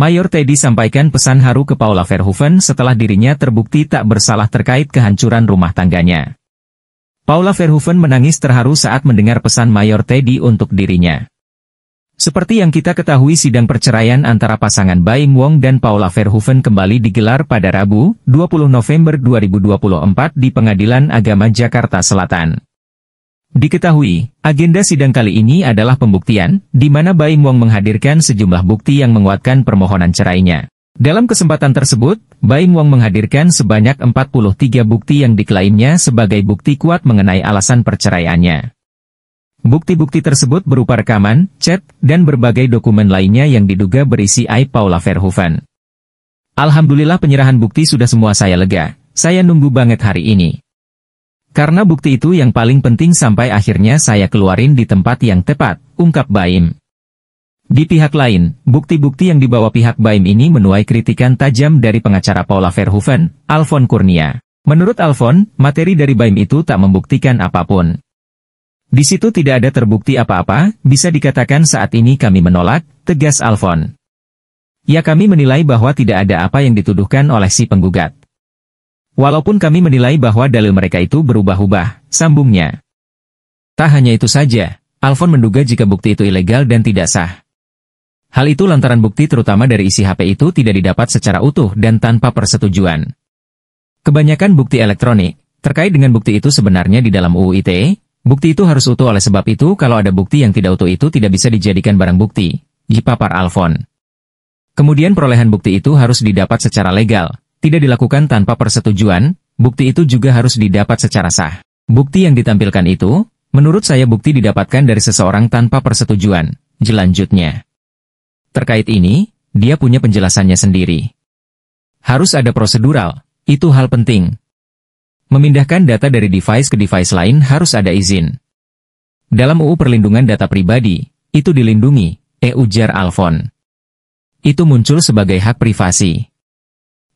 Mayor Teddy sampaikan pesan haru ke Paula Verhoeven setelah dirinya terbukti tak bersalah terkait kehancuran rumah tangganya. Paula Verhoeven menangis terharu saat mendengar pesan Mayor Teddy untuk dirinya. Seperti yang kita ketahui sidang perceraian antara pasangan Baim Wong dan Paula Verhoeven kembali digelar pada Rabu, 20 November 2024 di Pengadilan Agama Jakarta Selatan. Diketahui, agenda sidang kali ini adalah pembuktian, di mana Baim Muang menghadirkan sejumlah bukti yang menguatkan permohonan cerainya. Dalam kesempatan tersebut, Baim Muang menghadirkan sebanyak 43 bukti yang diklaimnya sebagai bukti kuat mengenai alasan perceraiannya. Bukti-bukti tersebut berupa rekaman, chat, dan berbagai dokumen lainnya yang diduga berisi aib Paula Verhoeven. Alhamdulillah penyerahan bukti sudah semua saya lega, saya nunggu banget hari ini. Karena bukti itu yang paling penting sampai akhirnya saya keluarin di tempat yang tepat, ungkap Baim. Di pihak lain, bukti-bukti yang dibawa pihak Baim ini menuai kritikan tajam dari pengacara Paula Verhoeven, Alfon Kurnia. Menurut Alfon, materi dari Baim itu tak membuktikan apapun. Di situ tidak ada terbukti apa-apa, bisa dikatakan saat ini kami menolak, tegas Alfon. Ya kami menilai bahwa tidak ada apa yang dituduhkan oleh si penggugat. Walaupun kami menilai bahwa dalil mereka itu berubah-ubah, sambungnya. Tak hanya itu saja, Alfon menduga jika bukti itu ilegal dan tidak sah. Hal itu lantaran bukti terutama dari isi HP itu tidak didapat secara utuh dan tanpa persetujuan. Kebanyakan bukti elektronik, terkait dengan bukti itu sebenarnya di dalam UU ITE, bukti itu harus utuh oleh sebab itu kalau ada bukti yang tidak utuh itu tidak bisa dijadikan barang bukti, jipapar Alfon. Kemudian perolehan bukti itu harus didapat secara legal, tidak dilakukan tanpa persetujuan, bukti itu juga harus didapat secara sah. Bukti yang ditampilkan itu, menurut saya bukti didapatkan dari seseorang tanpa persetujuan, jelanjutnya. Terkait ini, dia punya penjelasannya sendiri. Harus ada prosedural, itu hal penting. Memindahkan data dari device ke device lain harus ada izin. Dalam UU Perlindungan Data Pribadi, itu dilindungi, EUJAR Alfon. Itu muncul sebagai hak privasi.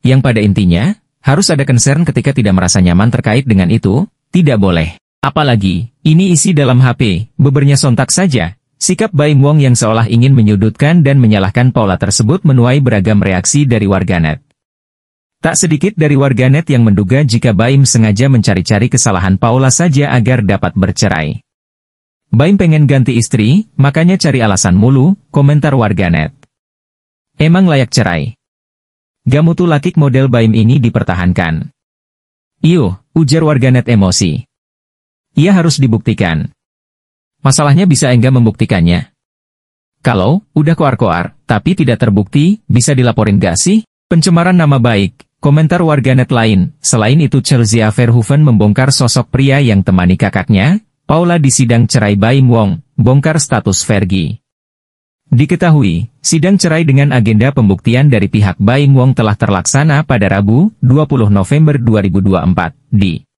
Yang pada intinya, harus ada concern ketika tidak merasa nyaman terkait dengan itu, tidak boleh. Apalagi, ini isi dalam HP, bebernya sontak saja. Sikap Baim Wong yang seolah ingin menyudutkan dan menyalahkan Paula tersebut menuai beragam reaksi dari warganet. Tak sedikit dari warganet yang menduga jika Baim sengaja mencari-cari kesalahan Paula saja agar dapat bercerai. Baim pengen ganti istri, makanya cari alasan mulu, komentar warganet. Emang layak cerai. Gamutu Lakik model Baim ini dipertahankan. Iyo, ujar warganet emosi. Ia harus dibuktikan. Masalahnya bisa enggak membuktikannya. Kalau, udah koar-koar, tapi tidak terbukti, bisa dilaporin gak sih? Pencemaran nama baik, komentar warganet lain. Selain itu Chelsea Verhoeven membongkar sosok pria yang temani kakaknya, Paula di sidang cerai Baim Wong, bongkar status Fergie. Diketahui, sidang cerai dengan agenda pembuktian dari pihak Baim Wong telah terlaksana pada Rabu, 20 November 2024, di